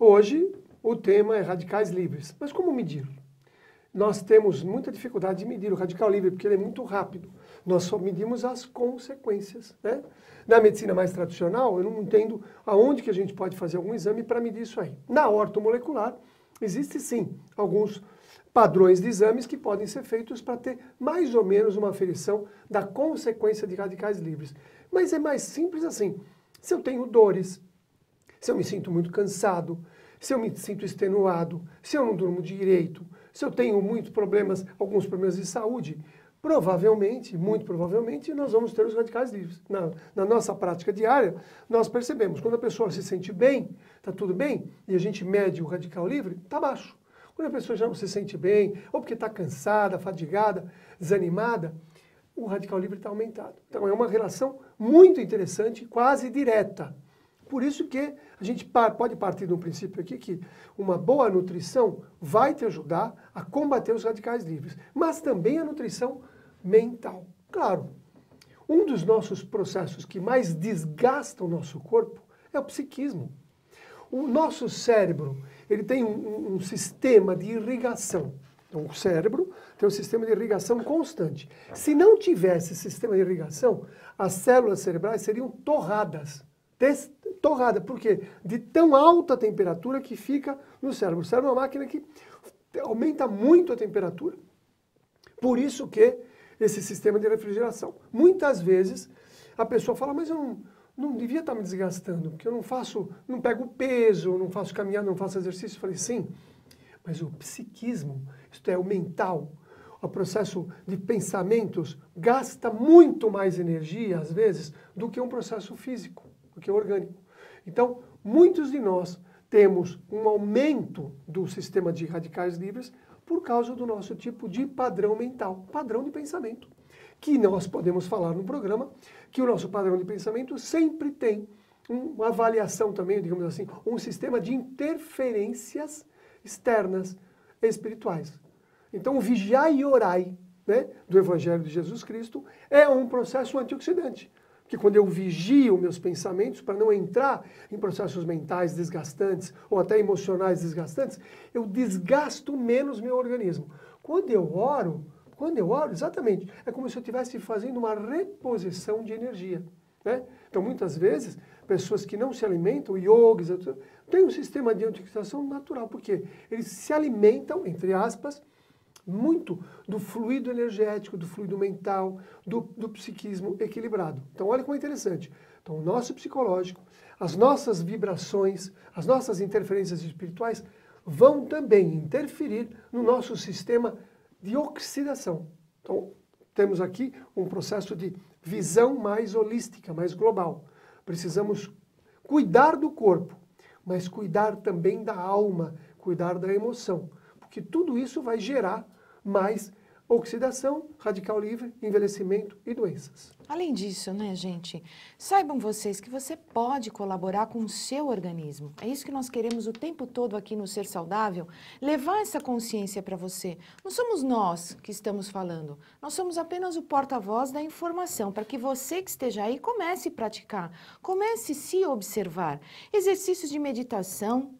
Hoje, o tema é radicais livres. Mas como medir? Nós temos muita dificuldade de medir o radical livre, porque ele é muito rápido. Nós só medimos as consequências. Né? Na medicina mais tradicional, eu não entendo aonde que a gente pode fazer algum exame para medir isso aí. Na ortomolecular, existe sim alguns padrões de exames que podem ser feitos para ter mais ou menos uma aferição da consequência de radicais livres. Mas é mais simples assim. Se eu tenho dores, se eu me sinto muito cansado, se eu me sinto extenuado, se eu não durmo direito, se eu tenho muitos problemas, alguns problemas de saúde, provavelmente, muito provavelmente, nós vamos ter os radicais livres. Na, na nossa prática diária, nós percebemos, quando a pessoa se sente bem, está tudo bem, e a gente mede o radical livre, está baixo. Quando a pessoa já não se sente bem, ou porque está cansada, fadigada, desanimada, o radical livre está aumentado. Então é uma relação muito interessante, quase direta. Por isso que a gente pode partir do princípio aqui que uma boa nutrição vai te ajudar a combater os radicais livres, mas também a nutrição mental. Claro, um dos nossos processos que mais desgasta o nosso corpo é o psiquismo. O nosso cérebro, ele tem um, um sistema de irrigação. Então, o cérebro tem um sistema de irrigação constante. Se não tivesse sistema de irrigação, as células cerebrais seriam torradas, destruídas torrada. Por quê? De tão alta temperatura que fica no cérebro. O cérebro é uma máquina que aumenta muito a temperatura. Por isso que esse sistema de refrigeração. Muitas vezes a pessoa fala, mas eu não, não devia estar tá me desgastando, porque eu não faço, não pego peso, não faço caminhada, não faço exercício. Eu falei, sim, mas o psiquismo, isto é, o mental, o processo de pensamentos, gasta muito mais energia, às vezes, do que um processo físico, do que orgânico. Então, muitos de nós temos um aumento do sistema de radicais livres por causa do nosso tipo de padrão mental, padrão de pensamento. Que nós podemos falar no programa que o nosso padrão de pensamento sempre tem uma avaliação também, digamos assim, um sistema de interferências externas espirituais. Então, vigiai e orai né, do Evangelho de Jesus Cristo é um processo antioxidante. Porque quando eu vigio meus pensamentos para não entrar em processos mentais desgastantes ou até emocionais desgastantes, eu desgasto menos meu organismo. Quando eu oro, quando eu oro, exatamente, é como se eu estivesse fazendo uma reposição de energia. Né? Então, muitas vezes, pessoas que não se alimentam, yogis, têm um sistema de anticoncepção natural, porque eles se alimentam, entre aspas, muito do fluido energético, do fluido mental, do, do psiquismo equilibrado. Então, olha como é interessante. Então, o nosso psicológico, as nossas vibrações, as nossas interferências espirituais vão também interferir no nosso sistema de oxidação. Então, temos aqui um processo de visão mais holística, mais global. Precisamos cuidar do corpo, mas cuidar também da alma, cuidar da emoção, porque tudo isso vai gerar mais oxidação, radical livre, envelhecimento e doenças. Além disso, né, gente? Saibam vocês que você pode colaborar com o seu organismo. É isso que nós queremos o tempo todo aqui no Ser Saudável, levar essa consciência para você. Não somos nós que estamos falando, nós somos apenas o porta-voz da informação para que você que esteja aí comece a praticar, comece a se observar. Exercícios de meditação,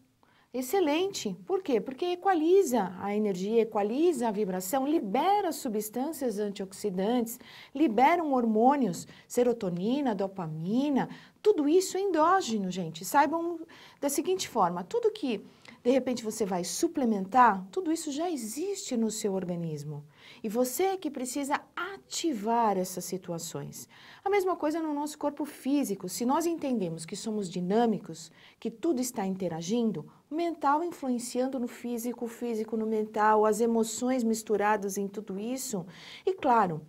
Excelente. Por quê? Porque equaliza a energia, equaliza a vibração, libera substâncias antioxidantes, liberam hormônios, serotonina, dopamina, tudo isso é endógeno, gente. Saibam da seguinte forma: tudo que de repente você vai suplementar, tudo isso já existe no seu organismo. E você é que precisa ativar essas situações. A mesma coisa no nosso corpo físico. Se nós entendemos que somos dinâmicos, que tudo está interagindo, mental influenciando no físico, o físico no mental, as emoções misturadas em tudo isso, e claro,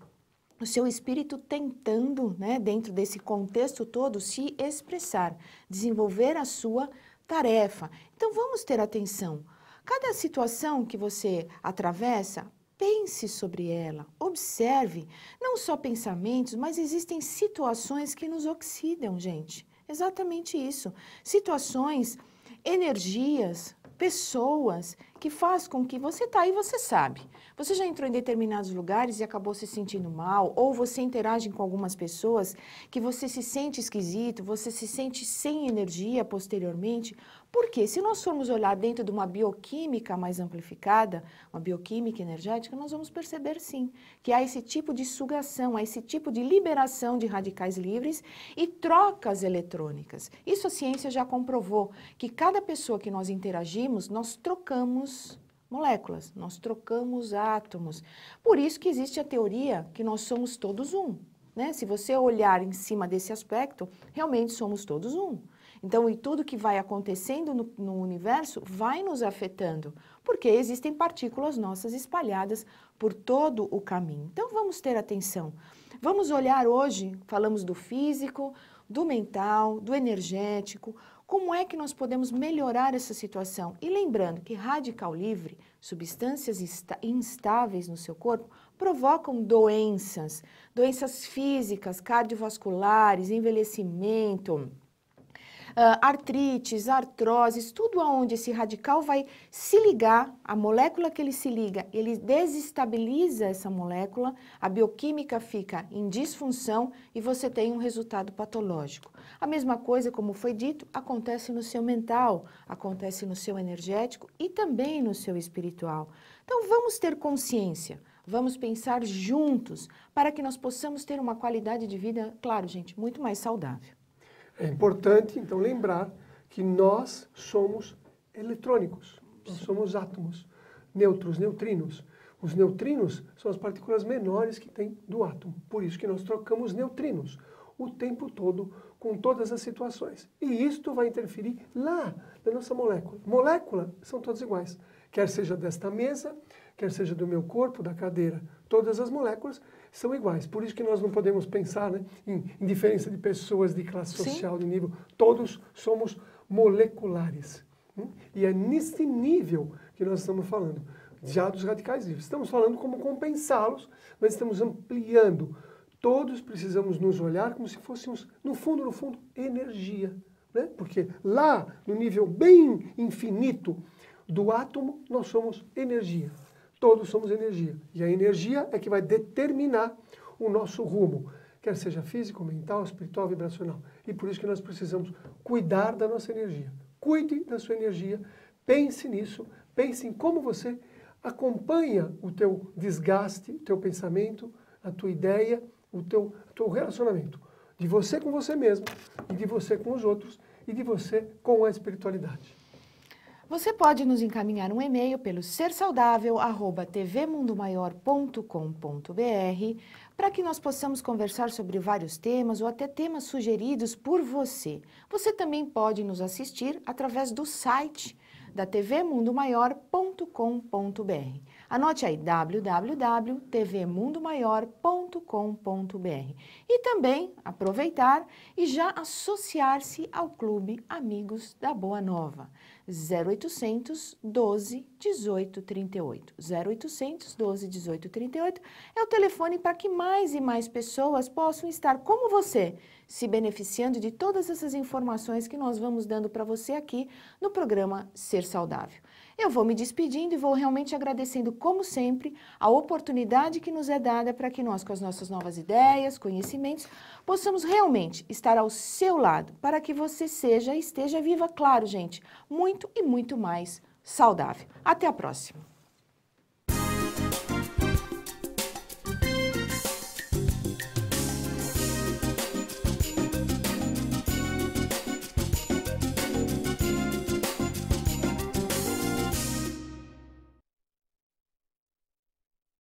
o seu espírito tentando, né, dentro desse contexto todo, se expressar, desenvolver a sua tarefa. Então vamos ter atenção. Cada situação que você atravessa, pense sobre ela, observe. Não só pensamentos, mas existem situações que nos oxidam, gente. Exatamente isso. Situações, energias, pessoas que faz com que você tá aí, você sabe. Você já entrou em determinados lugares e acabou se sentindo mal, ou você interage com algumas pessoas que você se sente esquisito, você se sente sem energia posteriormente, porque se nós formos olhar dentro de uma bioquímica mais amplificada, uma bioquímica energética, nós vamos perceber sim que há esse tipo de sugação, há esse tipo de liberação de radicais livres e trocas eletrônicas. Isso a ciência já comprovou, que cada pessoa que nós interagimos, nós trocamos moléculas, nós trocamos átomos. Por isso que existe a teoria que nós somos todos um. Né? Se você olhar em cima desse aspecto, realmente somos todos um. Então, e tudo que vai acontecendo no, no universo vai nos afetando, porque existem partículas nossas espalhadas por todo o caminho. Então, vamos ter atenção. Vamos olhar hoje, falamos do físico, do mental, do energético, como é que nós podemos melhorar essa situação? E lembrando que radical livre, substâncias instáveis no seu corpo, provocam doenças, doenças físicas, cardiovasculares, envelhecimento, uh, artrites, artroses, tudo aonde esse radical vai se ligar, a molécula que ele se liga, ele desestabiliza essa molécula, a bioquímica fica em disfunção e você tem um resultado patológico. A mesma coisa, como foi dito, acontece no seu mental, acontece no seu energético e também no seu espiritual. Então vamos ter consciência. Vamos pensar juntos para que nós possamos ter uma qualidade de vida, claro, gente, muito mais saudável. É importante, então, lembrar que nós somos eletrônicos, nós somos átomos, nêutrons, neutrinos. Os neutrinos são as partículas menores que tem do átomo, por isso que nós trocamos neutrinos o tempo todo com todas as situações. E isto vai interferir lá na nossa molécula. Molécula são todas iguais, quer seja desta mesa, quer seja do meu corpo, da cadeira. Todas as moléculas são iguais. Por isso que nós não podemos pensar né, em, em, diferença de pessoas, de classe social, Sim. de nível. Todos somos moleculares. Hein? Né? E é nesse nível que nós estamos falando, já dos radicais livres. Estamos falando como compensá-los, mas estamos ampliando todos precisamos nos olhar como se fôssemos, no fundo, no fundo, energia. Né? Porque lá, no nível bem infinito do átomo, nós somos energia. Todos somos energia. E a energia é que vai determinar o nosso rumo, quer seja físico, mental, espiritual, vibracional. E por isso que nós precisamos cuidar da nossa energia. Cuide da sua energia, pense nisso, pense em como você acompanha o teu desgaste, o teu pensamento, a tua ideia o teu, teu relacionamento de você com você mesmo, e de você com os outros, e de você com a espiritualidade. Você pode nos encaminhar um e-mail pelo sersaudaveu@tvmundomaior.com.br para que nós possamos conversar sobre vários temas ou até temas sugeridos por você. Você também pode nos assistir através do site da tvmundomaior.com.br. Anote aí www.tvmundomaior.com.br e também aproveitar e já associar-se ao Clube Amigos da Boa Nova. 0800 12 18 38. 0800 12 18 38 é o telefone para que mais e mais pessoas possam estar como você, se beneficiando de todas essas informações que nós vamos dando para você aqui no programa Ser Saudável. Eu vou me despedindo e vou realmente agradecendo, como sempre, a oportunidade que nos é dada para que nós, com as nossas novas ideias, conhecimentos, possamos realmente estar ao seu lado, para que você seja e esteja viva, claro, gente, muito e muito mais saudável. Até a próxima!